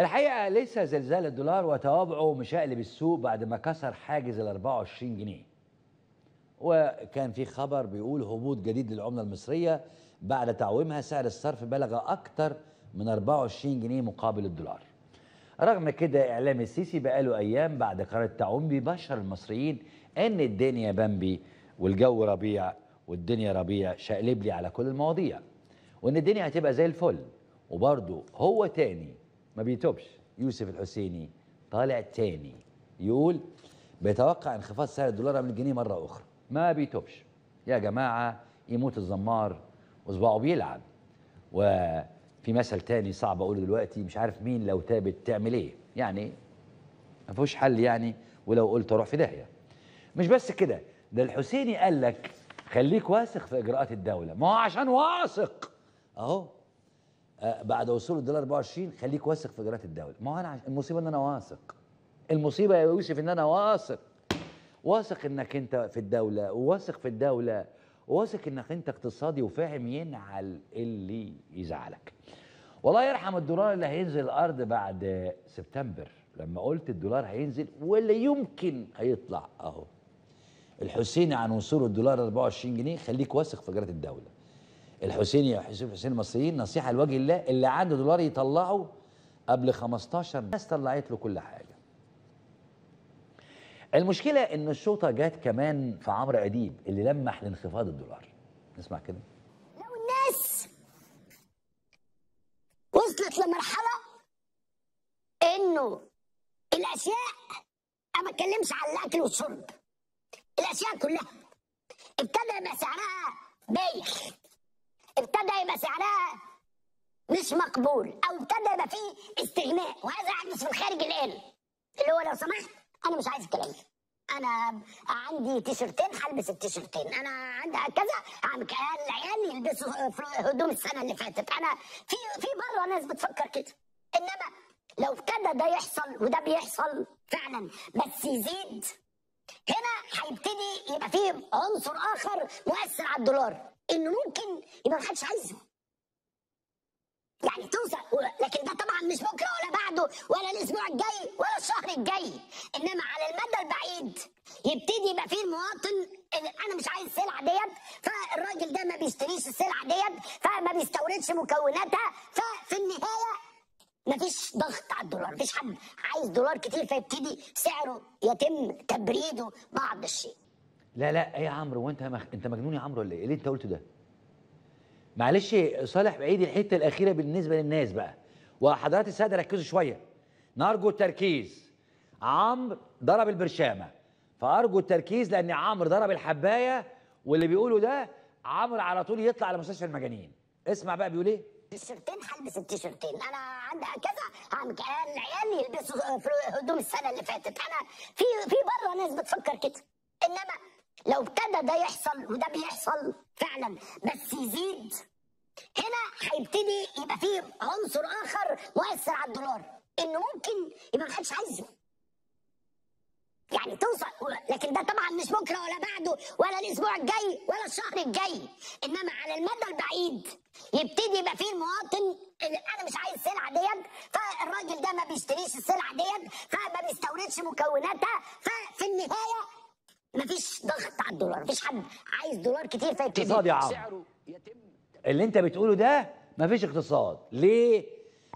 الحقيقة ليس زلزال الدولار وتوابعه مشقلب السوق بعد ما كسر حاجز ال 24 جنيه وكان في خبر بيقول هبوط جديد للعملة المصرية بعد تعويمها سعر الصرف بلغ أكثر من 24 جنيه مقابل الدولار رغم كده إعلام السيسي بقاله أيام بعد قرار التعويم بيبشر المصريين أن الدنيا بامبي والجو ربيع والدنيا ربيع شقلب لي على كل المواضيع وأن الدنيا هتبقى زي الفل وبرضه هو تاني ما بيتوبش يوسف الحسيني طالع تاني يقول بيتوقع انخفاض سعر الدولار من الجنيه مره اخرى ما بيتوبش يا جماعه يموت الزمار وصباعه بيلعب وفي مثل تاني صعب اقوله دلوقتي مش عارف مين لو تابت تعمل ايه يعني ما فيهوش حل يعني ولو قلت اروح في داهيه مش بس كده ده الحسيني قال لك خليك واثق في اجراءات الدوله ما هو عشان واثق اهو آه، بعد وصول الدولار 24 خليك واثق في قرارات الدوله ما هو انا عش... المصيبه ان انا واثق المصيبه يا يوسف ان انا واثق واثق انك انت في الدوله وواثق في الدوله وواثق انك انت اقتصادي وفاهم ينعل اللي يزعلك والله يرحم الدولار اللي هينزل الارض بعد سبتمبر لما قلت الدولار هينزل ولا يمكن هيطلع اهو الحسيني عن وصول الدولار 24 جنيه خليك واثق في قرارات الدوله الحسيني يا حسين حسين المصريين نصيحه لوجه الله اللي عنده دولار يطلعه قبل 15 ناس طلعت له كل حاجه المشكله ان الشوطه جت كمان في عمرو اديب اللي لمح لانخفاض الدولار نسمع كده لو الناس وصلت لمرحله انه الاشياء انا ما اتكلمش على الاكل والشرب الاشياء كلها ابتدى يبقى سعرها بايخ ابتدى يبقى سعرها مش مقبول او ابتدى يبقى فيه استغناء وهذا يحدث في الخارج الان اللي هو لو سمحت انا مش عايز الكلام انا عندي تيشرتين هلبس التيشرتين انا عندي كذا عم العيال يلبسوا هدوم السنه اللي فاتت انا في في بره ناس بتفكر كده انما لو ابتدى ده يحصل وده بيحصل فعلا بس يزيد هنا هيبتدي يبقى فيه عنصر اخر مؤثر على الدولار انه ممكن يبقى ما حدش عايزه يعني توصل لكن ده طبعا مش بكره ولا بعده ولا الاسبوع الجاي ولا الشهر الجاي انما على المدى البعيد يبتدي يبقى فيه المواطن انا مش عايز السلعه ديت فالراجل ده ما بيشتريش السلعه ديت فما بيستوردش مكوناتها ففي النهايه مفيش ضغط على الدولار مفيش حد عايز دولار كتير فيبتدي سعره يتم تبريده بعض الشيء لا لا ايه يا عمرو هو انت مخ... انت مجنون يا عمرو ولا ايه؟ ليه انت قلت ده؟ معلش صالح بعيد الحته الاخيره بالنسبه للناس بقى وحضرات الساده ركزوا شويه نرجو التركيز عمرو ضرب البرشامه فارجو التركيز لان عمرو ضرب الحبايه واللي بيقوله ده عمرو على طول يطلع على مستشفى المجانين اسمع بقى بيقول ايه تيشرتين هلبس التيشرتين انا عندي كذا عم العيال يلبسوا هدوم السنه اللي فاتت انا في في بره ناس بتفكر كده انما لو ابتدى ده يحصل وده بيحصل فعلا بس يزيد هنا هيبتدي يبقى فيه عنصر اخر مؤثر على الدولار انه ممكن يبقى ما حدش عايزه يعني توصل لكن ده طبعا مش بكره ولا بعده ولا الاسبوع الجاي ولا الشهر الجاي انما على المدى البعيد يبتدي يبقى فيه المواطن انا مش عايز السلعه ديت فالراجل ده ما بيشتريش السلعه ديت فما بيستوردش مكوناتها ففي النهايه مفيش ضغط على الدولار مفيش حد عايز دولار كتير فاكر اقتصاد يا عم اللي انت بتقوله ده مفيش اقتصاد ليه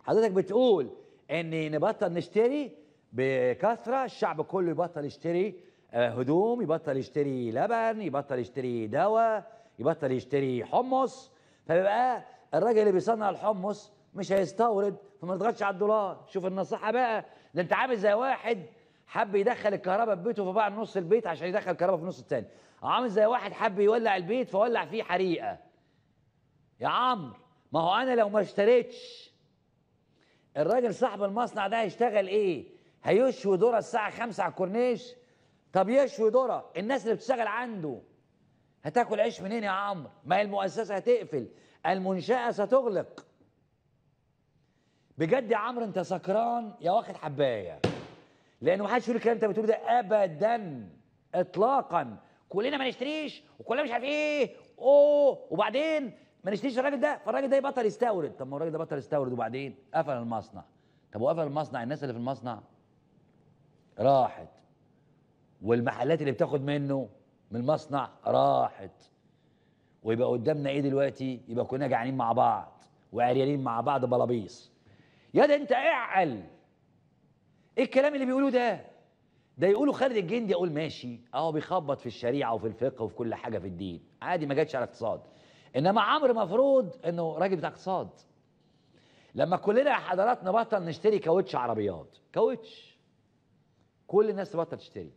حضرتك بتقول ان نبطل نشتري بكثره الشعب كله يبطل يشتري آه، هدوم يبطل يشتري لبن يبطل يشتري دواء يبطل يشتري حمص فبيبقى الراجل اللي بيصنع الحمص مش هيستورد فما تضغطش على الدولار شوف النصيحه بقى ده انت عامل زي واحد حب يدخل الكهرباء في بيته فباع نص البيت عشان يدخل الكهرباء في النص الثاني عامل زي واحد حب يولع البيت فولع فيه حريقه يا عمرو ما هو انا لو ما اشتريتش الراجل صاحب المصنع ده هيشتغل ايه هيشوي ذره الساعه 5 على الكورنيش طب يشوي ذره الناس اللي بتشتغل عنده هتاكل عيش منين يا عمرو ما هي المؤسسه هتقفل المنشاه ستغلق بجد يا عمرو انت سكران يا واخد حبايه لان ما حدش يقول الكلام انت بتقوله ده ابدا اطلاقا كلنا ما نشتريش وكلنا مش عارف ايه اوه وبعدين ما نشتريش الراجل ده فالراجل ده بطل يستورد طب ما الراجل ده بطل يستورد وبعدين قفل المصنع طب وقفل المصنع الناس اللي في المصنع راحت والمحلات اللي بتاخد منه من المصنع راحت ويبقى قدامنا ايه دلوقتي يبقى كلنا جعانين مع بعض وعريانين مع بعض بلابيص يا ده انت اعقل ايه الكلام اللي بيقولوه ده ده يقولوا خالد الجندي اقول ماشي اهو بيخبط في الشريعه وفي الفقه وفي كل حاجه في الدين عادي ما جاتش على اقتصاد انما عمرو مفروض انه راجل بتاع اقتصاد لما كلنا يا حضرات نبطل نشتري كاوتش عربيات كاوتش كل الناس تبطل تشتري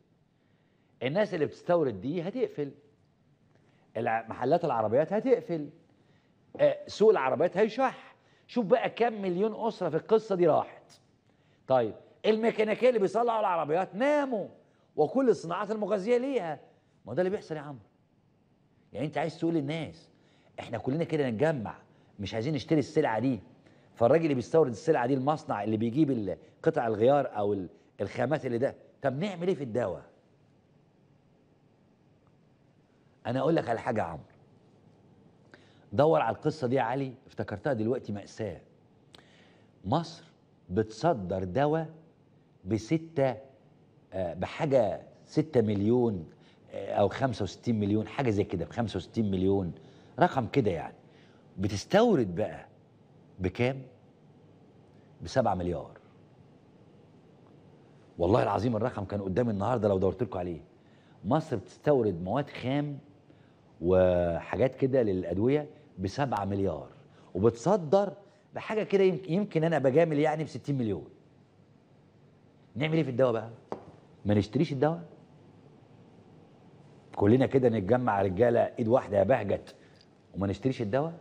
الناس اللي بتستورد دي هتقفل محلات العربيات هتقفل آه، سوق العربيات هيشح شوف بقى كم مليون اسره في القصه دي راحت طيب الميكانيكيه اللي بيصلحوا العربيات ناموا وكل الصناعات المغذيه ليها ما ده اللي بيحصل يا عمرو يعني انت عايز تقول للناس احنا كلنا كده نتجمع مش عايزين نشتري السلعه دي فالراجل اللي بيستورد السلعه دي المصنع اللي بيجيب قطع الغيار او الخامات اللي ده طب نعمل ايه في الدواء انا اقول لك على حاجه يا عمرو دور على القصه دي يا علي افتكرتها دلوقتي ماساه مصر بتصدر دواء بستة آه، بحاجة 6 مليون آه، أو 65 مليون حاجة زي كده ب 65 مليون رقم كده يعني بتستورد بقى بكام؟ بسبعة مليار والله العظيم الرقم كان قدامي النهارده لو دورت لكم عليه مصر بتستورد مواد خام وحاجات كده للأدوية بسبعة مليار وبتصدر بحاجة كده يمكن أنا بجامل يعني ب 60 مليون نعمل ايه في الدواء بقى ما نشتريش الدواء كلنا كده نتجمع رجاله ايد واحده يا بهجت وما نشتريش الدواء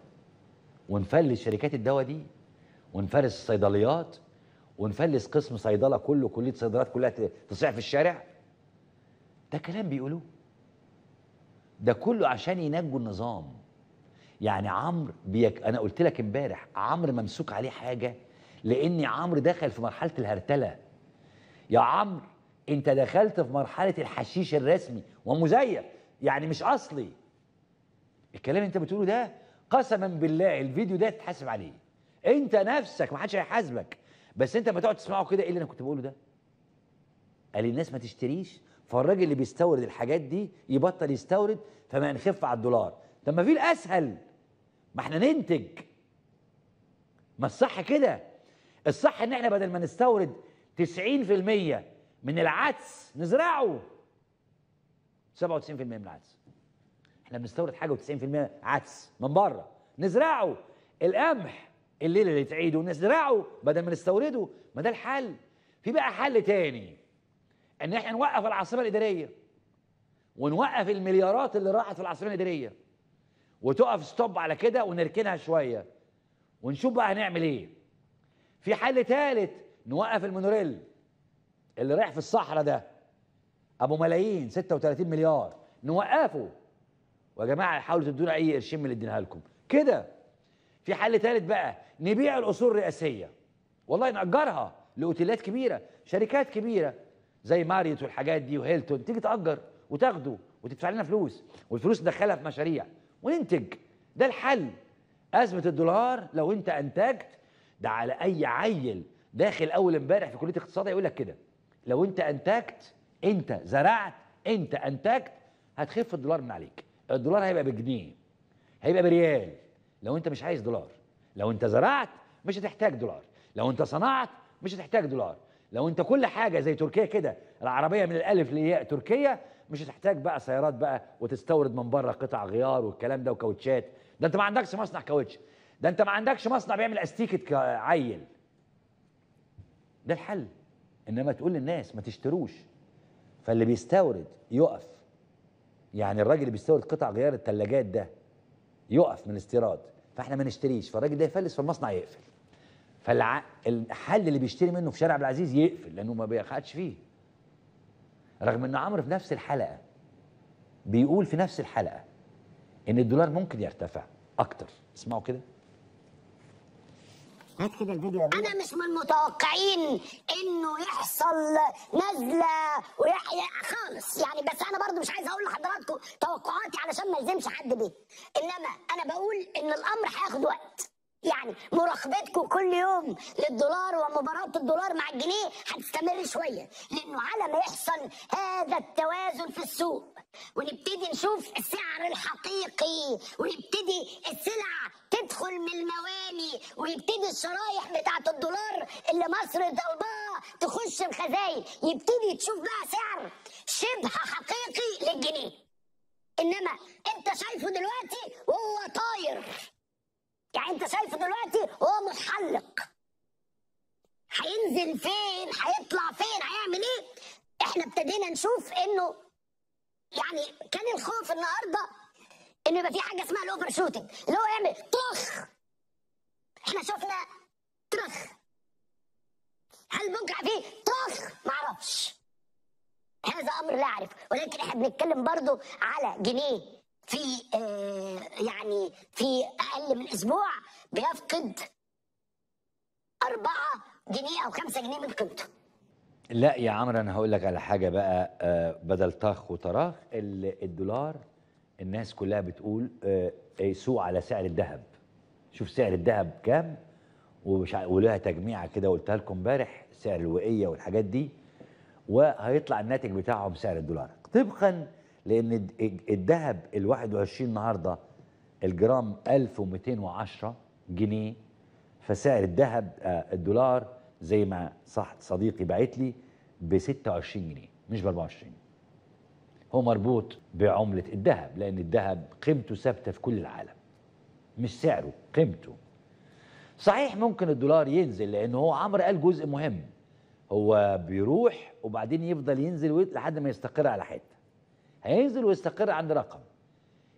ونفلس شركات الدواء دي ونفلس الصيدليات ونفلس قسم صيدله كله كليه صيدلات كلها تصيح في الشارع ده كلام بيقولوه ده كله عشان ينجوا النظام يعني عمرو بيك انا قلت لك امبارح عمرو ممسوك عليه حاجه لان عمرو دخل في مرحله الهرتله يا عمرو انت دخلت في مرحله الحشيش الرسمي ومزيف يعني مش اصلي الكلام اللي انت بتقوله ده قسما بالله الفيديو ده تتحاسب عليه انت نفسك ما حدش هيحاسبك بس انت ما تقعد تسمعه كده ايه اللي انا كنت بقوله ده قال الناس ما تشتريش فالراجل اللي بيستورد الحاجات دي يبطل يستورد فما نخف على الدولار طب ما في الاسهل ما احنا ننتج ما الصح كده الصح ان احنا بدل ما نستورد 90% من العدس نزرعه 97% من العدس احنا بنستورد حاجه و90% عدس من بره نزرعه القمح الليله اللي تعيده نزرعه بدل ما نستورده ما ده الحل في بقى حل تاني ان احنا نوقف العاصمه الاداريه ونوقف المليارات اللي راحت في العاصمه الاداريه وتقف ستوب على كده ونركنها شويه ونشوف بقى هنعمل ايه في حل ثالث نوقف المونوريل اللي رايح في الصحراء ده ابو ملايين 36 مليار نوقفه ويا جماعه حاولوا تدونا اي قرشين من اللي اديناها لكم كده في حل ثالث بقى نبيع الاصول الرئاسيه والله ناجرها لاوتيلات كبيره شركات كبيره زي ماريوت والحاجات دي وهيلتون تيجي تاجر وتاخده وتدفع لنا فلوس والفلوس ندخلها في مشاريع وننتج ده الحل ازمه الدولار لو انت انتجت ده على اي عيل داخل اول امبارح في كليه اقتصاد هيقول لك كده لو انت انتجت انت زرعت انت انتجت هتخف الدولار من عليك الدولار هيبقى بجنيه هيبقى بريال لو انت مش عايز دولار لو انت زرعت مش هتحتاج دولار لو انت صنعت مش هتحتاج دولار لو انت كل حاجه زي تركيا كده العربيه من الالف للياء تركيا مش هتحتاج بقى سيارات بقى وتستورد من بره قطع غيار والكلام ده وكاوتشات ده انت ما عندكش مصنع كاوتش ده انت ما عندكش مصنع بيعمل استيكه عيل ده الحل انما تقول للناس ما تشتروش فاللي بيستورد يقف يعني الراجل اللي بيستورد قطع غيار الثلاجات ده يقف من الاستيراد فاحنا ما نشتريش فالراجل ده يفلس فالمصنع يقفل فالحل اللي بيشتري منه في شارع عبد العزيز يقفل لانه ما بيقعدش فيه رغم ان عمرو في نفس الحلقه بيقول في نفس الحلقه ان الدولار ممكن يرتفع اكتر اسمعوا كده هات كده الفيديو يا انا مش من المتوقعين انه يحصل نزله ويحيى خالص يعني بس انا برضو مش عايز اقول لحضراتكم توقعاتي علشان ما الزمش حد بيه انما انا بقول ان الامر هياخد وقت يعني مراقبتكم كل يوم للدولار ومباراة الدولار مع الجنيه هتستمر شوية لأنه على ما يحصل هذا التوازن في السوق ونبتدي نشوف السعر الحقيقي ونبتدي السلع تدخل من المواني ويبتدي الشرايح بتاعة الدولار اللي مصر طالباها تخش الخزاين يبتدي تشوف بقى سعر شبه حقيقي للجنيه انما انت شايفه دلوقتي وهو طاير يعني انت شايفه دلوقتي هو متحلق هينزل فين هيطلع فين هيعمل ايه احنا ابتدينا نشوف انه يعني كان الخوف النهارده انه يبقى في حاجه اسمها الاوفر شوتنج اللي هو يعمل طخ احنا شفنا طخ هل بكره فيه طخ معرفش هذا امر لا اعرف ولكن احنا بنتكلم برضو على جنيه في آه، يعني في اقل من اسبوع بيفقد 4 جنيه او 5 جنيه من قيمته لا يا عمرو انا هقول لك على حاجه بقى آه، بدل طخ وطراخ الدولار الناس كلها بتقول آه، إيه، سوق على سعر الذهب شوف سعر الذهب كام ومش ولها تجميعه كده قلتها لكم امبارح سعر الوقيه والحاجات دي وهيطلع الناتج بتاعهم سعر الدولار طبقا لان الذهب ال 21 النهارده الجرام 1210 جنيه فسعر الذهب آه، الدولار زي ما صح صديقي باعت لي ب 26 جنيه مش ب 24 هو مربوط بعملة الذهب لأن الذهب قيمته ثابتة في كل العالم مش سعره قيمته صحيح ممكن الدولار ينزل لأن هو عمرو قال جزء مهم هو بيروح وبعدين يفضل ينزل لحد ما يستقر على حته هينزل ويستقر عند رقم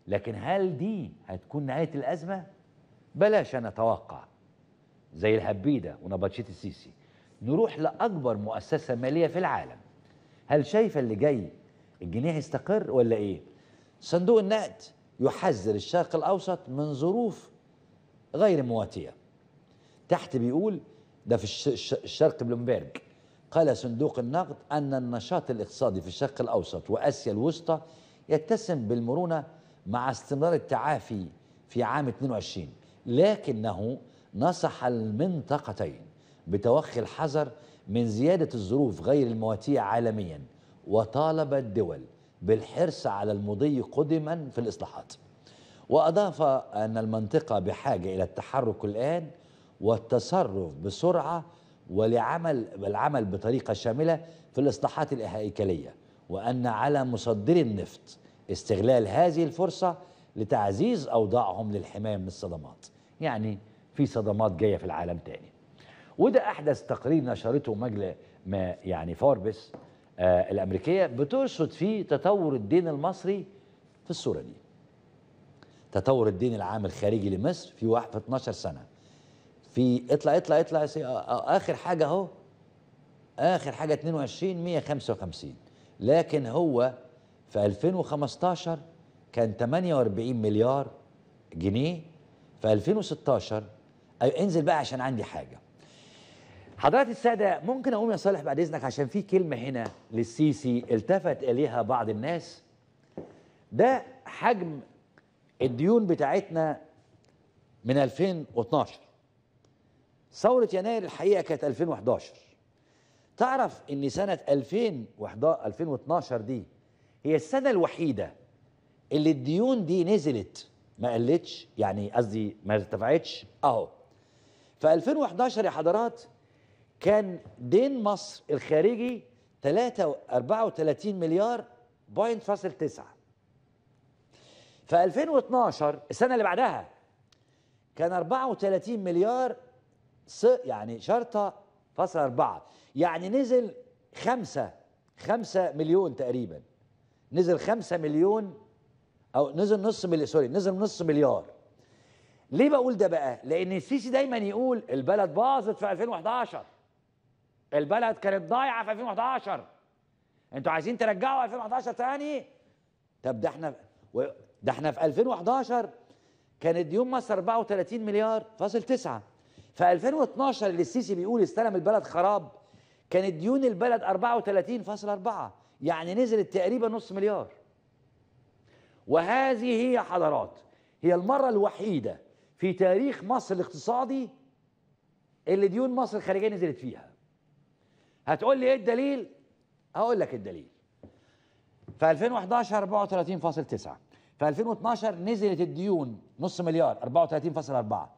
لكن هل دي هتكون نهاية الأزمة؟ بلاش أنا أتوقع زي الهبيدة ونبطشيت السيسي نروح لأكبر مؤسسة مالية في العالم هل شايفة اللي جاي الجنيه هيستقر ولا إيه؟ صندوق النقد يحذر الشرق الأوسط من ظروف غير مواتية تحت بيقول ده في الشرق بلومبرج قال صندوق النقد أن النشاط الاقتصادي في الشرق الأوسط وأسيا الوسطى يتسم بالمرونة مع استمرار التعافي في عام 22 لكنه نصح المنطقتين بتوخي الحذر من زيادة الظروف غير المواتية عالميا وطالب الدول بالحرص على المضي قدما في الإصلاحات وأضاف أن المنطقة بحاجة إلى التحرك الآن والتصرف بسرعة ولعمل العمل بطريقة شاملة في الإصلاحات الهيكلية وأن على مصدري النفط استغلال هذه الفرصة لتعزيز أوضاعهم للحماية من الصدمات يعني في صدمات جاية في العالم تاني وده أحدث تقرير نشرته مجلة ما يعني فوربس آه الأمريكية بترصد فيه تطور الدين المصري في الصورة دي تطور الدين العام الخارجي لمصر في واحد في 12 سنة في اطلع اطلع اطلع آه، آه، اخر حاجه اهو اخر حاجه 22 155 لكن هو في 2015 كان 48 مليار جنيه في 2016 أي انزل بقى عشان عندي حاجه حضرات السادة ممكن أقوم يا صالح بعد إذنك عشان في كلمة هنا للسيسي التفت إليها بعض الناس ده حجم الديون بتاعتنا من 2012 ثورة يناير الحقيقة كانت 2011 تعرف ان سنة 2012 دي هي السنة الوحيدة اللي الديون دي نزلت ما قلتش يعني قصدي ما ارتفعتش اهو في 2011 يا حضرات كان دين مصر الخارجي 3 34 مليار بوينت فاصل 9 في 2012 السنة اللي بعدها كان 34 مليار س يعني شرطة فصل أربعة يعني نزل خمسة خمسة مليون تقريبا نزل خمسة مليون أو نزل نص مليون سوري نزل نص مليار ليه بقول ده بقى؟ لأن السيسي دايما يقول البلد باظت في 2011 البلد كانت ضايعة في 2011 انتوا عايزين ترجعوا 2011 تاني؟ طب ده احنا ده احنا في 2011 كانت ديون مصر 34 مليار فاصل 9 في 2012 اللي السيسي بيقول استلم البلد خراب كانت ديون البلد 34.4 يعني نزلت تقريبا نص مليار وهذه هي حضرات هي المرة الوحيدة في تاريخ مصر الاقتصادي اللي ديون مصر الخارجية نزلت فيها هتقول لي ايه الدليل هقول لك الدليل في 2011 34.9 في 2012 نزلت الديون نص مليار 34.4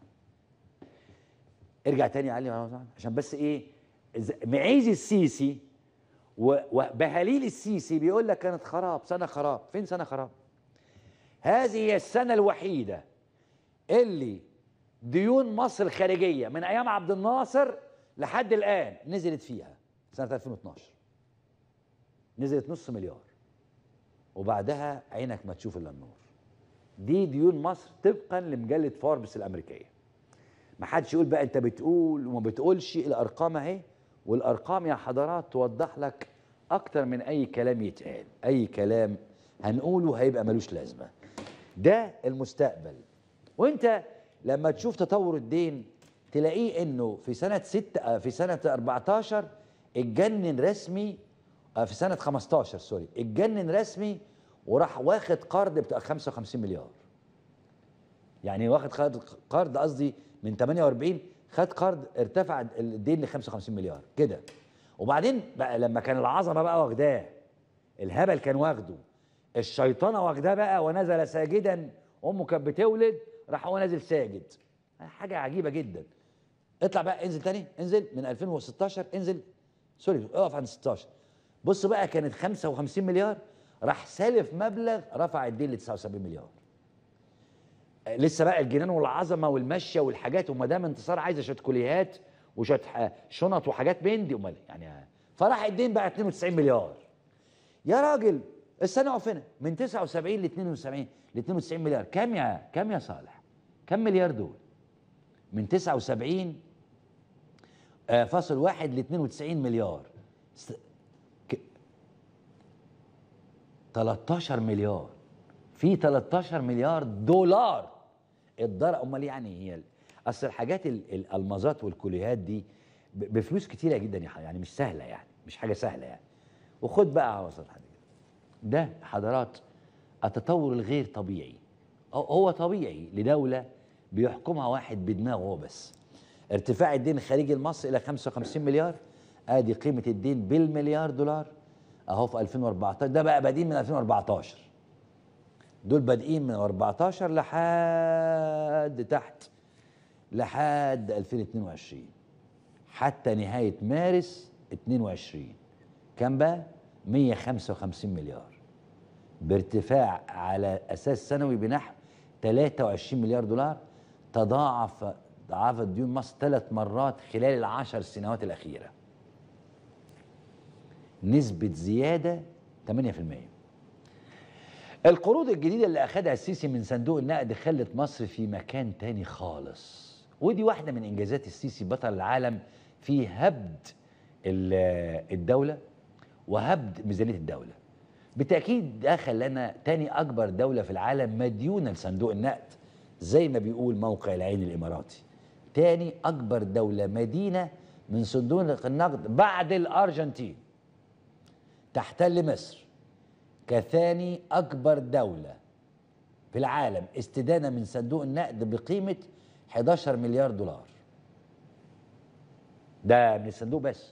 ارجع تاني يا علي عشان بس ايه معيز السيسي وبهليل السيسي بيقول لك كانت خراب سنه خراب فين سنه خراب هذه هي السنه الوحيده اللي ديون مصر الخارجيه من ايام عبد الناصر لحد الان نزلت فيها سنه 2012 نزلت نص مليار وبعدها عينك ما تشوف الا النور دي ديون مصر طبقا لمجله فوربس الامريكيه ما حدش يقول بقى انت بتقول وما بتقولش الارقام اهي والارقام يا حضرات توضح لك اكتر من اي كلام يتقال اي كلام هنقوله هيبقى ملوش لازمه ده المستقبل وانت لما تشوف تطور الدين تلاقيه انه في سنه 6 آه، في سنه 14 اتجنن رسمي آه، في سنه 15 سوري اتجنن رسمي وراح واخد قرض بتاع 55 مليار يعني واخد قرض قصدي من 48 خد قرض ارتفع الدين ل 55 مليار كده وبعدين بقى لما كان العظمه بقى واخداه الهبل كان واخده الشيطانه واخداه بقى ونزل ساجدا امه كانت بتولد راح هو نازل ساجد حاجه عجيبه جدا اطلع بقى انزل تاني انزل من 2016 انزل سوري اقف عند 16 بص بقى كانت 55 مليار راح سالف مبلغ رفع الدين ل 79 مليار لسه بقى الجنان والعظمه والمشيه والحاجات وما دام انتصار عايزه شتكوليهات وشت شنط وحاجات من دي امال إيه؟ يعني فراح الدين بقى 92 مليار يا راجل السنه فينا من 79 ل 72 ل 92 مليار كام يا كام يا صالح كم مليار دول من 79 آه، فاصل واحد ل 92 مليار 13 مليار في 13 مليار دولار الضرر امال يعني هي اصل الحاجات الالمازات والكليهات دي بفلوس كتيره جدا يعني مش سهله يعني مش حاجه سهله يعني وخد بقى عواصم حضرتك ده حضرات التطور الغير طبيعي هو طبيعي لدوله بيحكمها واحد بدماغه هو بس ارتفاع الدين الخارجي مصر الى 55 مليار ادي قيمه الدين بالمليار دولار اهو في 2014 ده بقى بديل من 2014 دول بادئين من 14 لحد تحت لحد 2022 حتى نهاية مارس 22 كام بقى؟ 155 مليار بارتفاع على أساس سنوي بنحو 23 مليار دولار تضاعف تضاعفت ديون مصر ثلاث مرات خلال العشر سنوات الأخيرة نسبة زيادة 8% القروض الجديدة اللي أخدها السيسي من صندوق النقد خلت مصر في مكان تاني خالص ودي واحدة من إنجازات السيسي بطل العالم في هبد الدولة وهبد ميزانية الدولة بالتأكيد ده خلانا تاني أكبر دولة في العالم مديونة لصندوق النقد زي ما بيقول موقع العين الإماراتي تاني أكبر دولة مدينة من صندوق النقد بعد الأرجنتين تحتل مصر كثاني أكبر دولة في العالم استدانة من صندوق النقد بقيمة 11 مليار دولار ده من الصندوق بس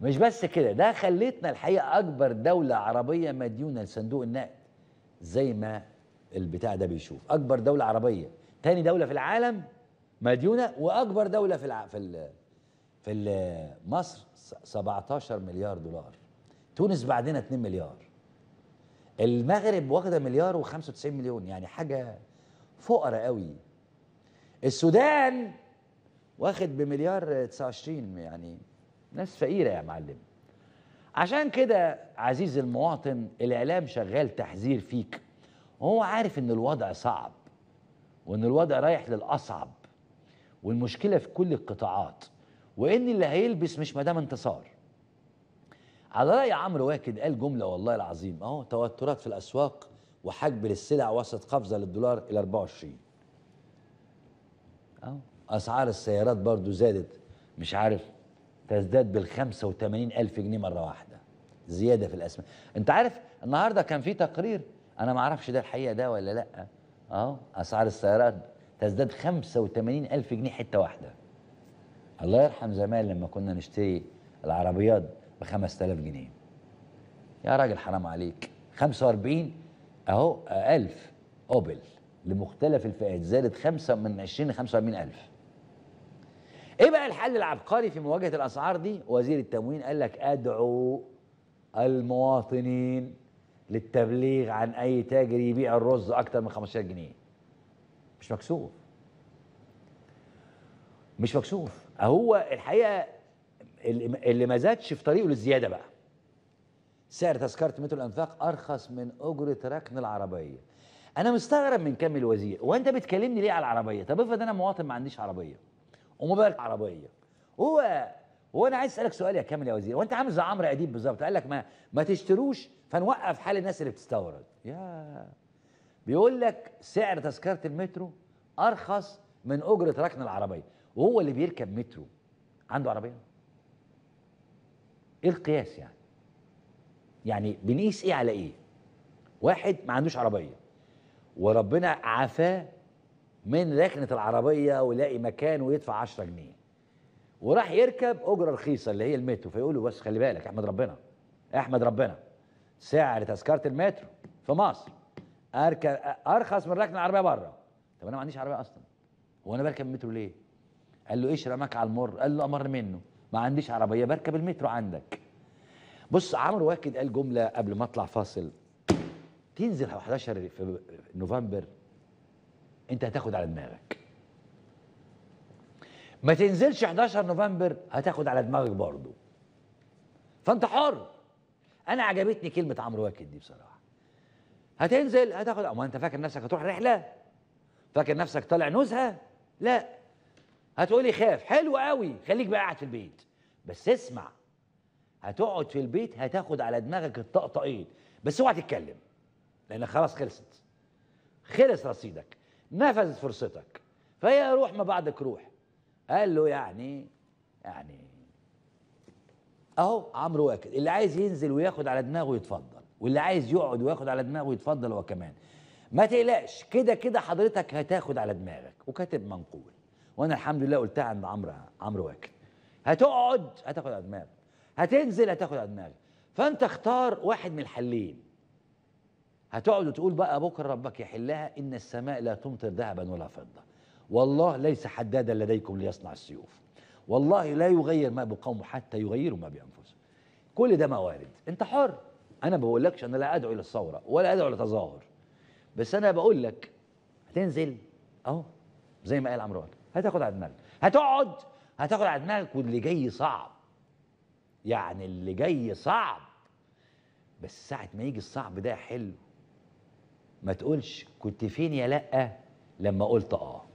مش بس كده ده خليتنا الحقيقة أكبر دولة عربية مديونة لصندوق النقد زي ما البتاع ده بيشوف أكبر دولة عربية تاني دولة في العالم مديونة وأكبر دولة في الع... في ال... في مصر 17 مليار دولار تونس بعدنا 2 مليار المغرب واخده مليار و95 مليون يعني حاجه فقرة قوي السودان واخد بمليار 29 يعني ناس فقيره يا معلم عشان كده عزيزي المواطن الاعلام شغال تحذير فيك هو عارف ان الوضع صعب وان الوضع رايح للاصعب والمشكله في كل القطاعات وان اللي هيلبس مش مدام انتصار على رأي عمرو واكد قال جملة والله العظيم أهو توترات في الأسواق وحجب للسلع وسط قفزة للدولار إلى 24 أهو أسعار السيارات برضو زادت مش عارف تزداد بال 85 ألف جنيه مرة واحدة زيادة في الأسماء أنت عارف النهاردة كان في تقرير أنا ما أعرفش ده الحقيقة ده ولا لأ أهو أسعار السيارات تزداد 85 ألف جنيه حتة واحدة الله يرحم زمان لما كنا نشتري العربيات ب 5000 جنيه يا راجل حرام عليك 45 اهو 1000 اوبل لمختلف الفئات زادت خمسة من 20 ل 45000 ايه بقى الحل العبقري في مواجهه الاسعار دي وزير التموين قال لك ادعو المواطنين للتبليغ عن اي تاجر يبيع الرز اكتر من 15 جنيه مش مكسوف مش مكسوف هو الحقيقه اللي اللي ما زادش في طريقه للزياده بقى سعر تذكره مترو الانفاق ارخص من اجره ركن العربيه انا مستغرب من كامل الوزير هو انت بتكلمني ليه على العربيه طب افرض انا مواطن ما عنديش عربيه وموبايل عربيه هو هو انا عايز اسالك سؤال يا كامل يا وزير هو انت عامل زي عمرو اديب بالظبط قال لك ما ما تشتروش فنوقف حال الناس اللي بتستورد يا بيقول لك سعر تذكره المترو ارخص من اجره ركن العربيه وهو اللي بيركب مترو عنده عربيه ايه القياس يعني يعني بنقيس ايه على ايه واحد ما عندوش عربيه وربنا عافاه من ركنه العربيه ويلاقي مكان ويدفع 10 جنيه وراح يركب اجره رخيصه اللي هي المترو فيقول له بس خلي بالك احمد ربنا احمد ربنا سعر تذكره المترو في مصر اركب ارخص من ركن العربيه بره طب انا ما عنديش عربيه اصلا هو انا بركب المترو ليه قال له اشرى معاك على المر قال له امر منه ما عنديش عربيه بركب المترو عندك بص عمرو واكد قال جمله قبل ما اطلع فاصل تنزل 11 في نوفمبر انت هتاخد على دماغك ما تنزلش 11 نوفمبر هتاخد على دماغك برضه فانت حر انا عجبتني كلمه عمرو واكد دي بصراحه هتنزل هتاخد ما انت فاكر نفسك هتروح رحله فاكر نفسك طالع نزهه لا هتقولي خاف حلو قوي خليك بقى قاعد في البيت بس اسمع هتقعد في البيت هتاخد على دماغك الطقطقين بس اوعى تتكلم لان خلاص خلصت خلص رصيدك نفذت فرصتك فهي روح ما بعدك روح قال له يعني يعني اهو عمرو واكد اللي عايز ينزل وياخد على دماغه يتفضل واللي عايز يقعد وياخد على دماغه يتفضل هو كمان ما تقلقش كده كده حضرتك هتاخد على دماغك وكاتب منقول وانا الحمد لله قلتها عند عمرو عمرو واكد هتقعد هتاخد على دماغك هتنزل هتاخد على دماغك فانت اختار واحد من الحلين هتقعد وتقول بقى بكره ربك يحلها ان السماء لا تمطر ذهبا ولا فضه والله ليس حدادا لديكم ليصنع السيوف والله لا يغير ما بقوم حتى يغيروا ما بانفسهم كل ده موارد انت حر انا ما بقولكش انا لا ادعو الى الثوره ولا ادعو الى تظاهر بس انا بقول لك هتنزل اهو زي ما قال عمرو هتاخد على دماغك هتقعد هتاخد على دماغك واللي جاي صعب يعني اللي جاي صعب بس ساعة ما يجي الصعب ده حلو ما تقولش كنت فين يا لأ لما قلت آه